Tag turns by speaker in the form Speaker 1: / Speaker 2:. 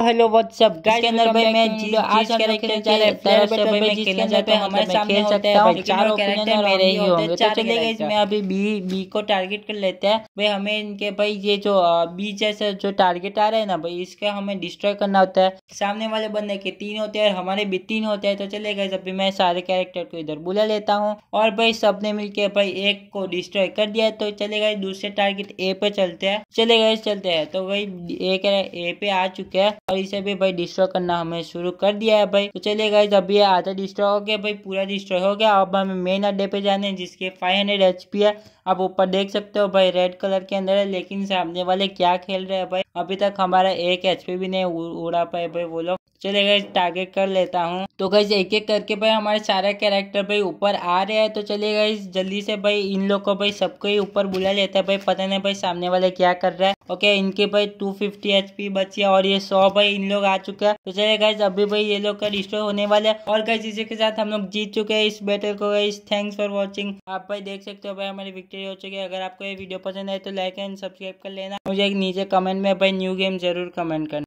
Speaker 1: hello what's up guys अंदर भाई मैं जीरो आज कैरेक्टर चले फ्लेवर बटर भाई खेलना चाहते हैं हमारे सामने होते हैं चारों कैरेक्टर मेरे ही होंगे तो चलिए गाइस मैं अभी बी बी को टारगेट कर लेते हैं भाई हमें इनके भाई ये जो बी जैसे जो टारगेट आ रहे हैं ना भाई इसका हमें डिस्ट्रॉय करना होता है सामने वाले बंदे के तीन होते हैं और हमारे भी तीन होते हैं तो चलिए गाइस अभी मैं सारे कैरेक्टर को इधर बुला लेता हूँ और भाई सबने मिल के भाई एक को डिस्ट्रॉय कर दिया तो चले गए दूसरे टारगेट ए पे चलते हैं चले गए चलते हैं तो भाई ए पे आ चुके हैं और इसे भी भाई डिस्ट्रॉय करना हमें शुरू कर दिया है भाई तो चलिए गाइज अभी आधा डिस्ट्रॉय हो गया भाई पूरा डिस्ट्रॉय हो गया अब हमें मेन अड्डे पे जाने हैं जिसके 500 हंड्रेड एच पी है आप ऊपर देख सकते हो भाई रेड कलर के अंदर है लेकिन सामने वाले क्या खेल रहे हैं भाई अभी तक हमारा एक एच भी नहीं उड़ा पाए भाई वो लोग चले गए टारगेट कर लेता हूँ तो गई एक एक करके भाई हमारे सारे कैरेक्टर भाई ऊपर आ रहे हैं तो चले गए जल्दी से भाई इन लोग को भाई सबको ही ऊपर बुला लेता है भाई पता नहीं भाई सामने वाले क्या कर रहा है ओके इनके भाई टू फिफ्टी बची है और ये सौ भाई इन लोग आ चुके हैं तो चलिए गाइज अभी भाई ये लोग का रिस्टोर होने वाले हैं और गाइज इसी के साथ हम लोग जीत चुके हैं इस बैटल को गाइज थैंक्स फॉर वॉचिंग आप भाई देख सकते हो भाई हमारी विक्ट्री हो चुकी है अगर आपको ये वीडियो पसंद आए तो लाइक एंड सब्सक्राइब कर लेना मुझे नीचे कमेंट में भाई न्यू गेम जरूर कमेंट करना